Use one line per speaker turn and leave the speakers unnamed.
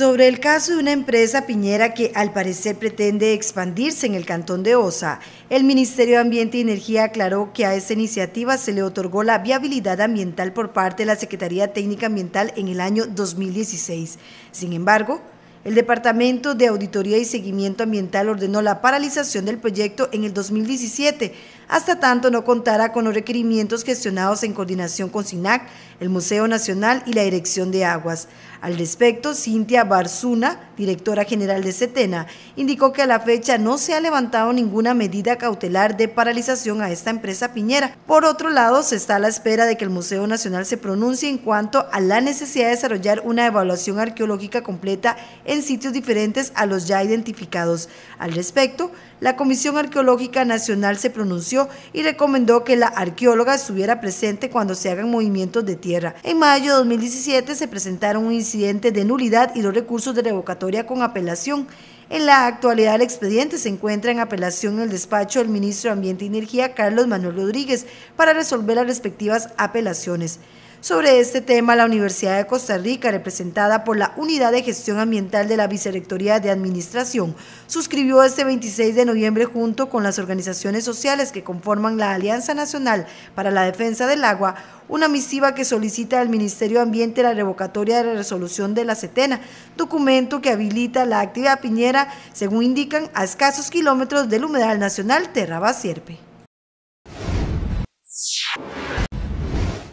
sobre el caso de una empresa piñera que al parecer pretende expandirse en el cantón de Osa. El Ministerio de Ambiente y Energía aclaró que a esa iniciativa se le otorgó la viabilidad ambiental por parte de la Secretaría Técnica Ambiental en el año 2016. Sin embargo, el Departamento de Auditoría y Seguimiento Ambiental ordenó la paralización del proyecto en el 2017, hasta tanto no contara con los requerimientos gestionados en coordinación con SINAC, el Museo Nacional y la Dirección de Aguas. Al respecto, Cintia Barzuna, directora general de CETENA, indicó que a la fecha no se ha levantado ninguna medida cautelar de paralización a esta empresa piñera. Por otro lado, se está a la espera de que el Museo Nacional se pronuncie en cuanto a la necesidad de desarrollar una evaluación arqueológica completa en sitios diferentes a los ya identificados. Al respecto, la Comisión Arqueológica Nacional se pronunció y recomendó que la arqueóloga estuviera presente cuando se hagan movimientos de tierra. En mayo de 2017 se presentaron un incidente de nulidad y dos recursos de revocatoria con apelación. En la actualidad el expediente se encuentra en apelación en el despacho del ministro de Ambiente y Energía, Carlos Manuel Rodríguez, para resolver las respectivas apelaciones. Sobre este tema, la Universidad de Costa Rica, representada por la Unidad de Gestión Ambiental de la Vicerectoría de Administración, suscribió este 26 de noviembre junto con las organizaciones sociales que conforman la Alianza Nacional para la Defensa del Agua una misiva que solicita al Ministerio de Ambiente la revocatoria de la resolución de la CETENA, documento que habilita la actividad piñera, según indican, a escasos kilómetros del humedal nacional Terra Basierpe.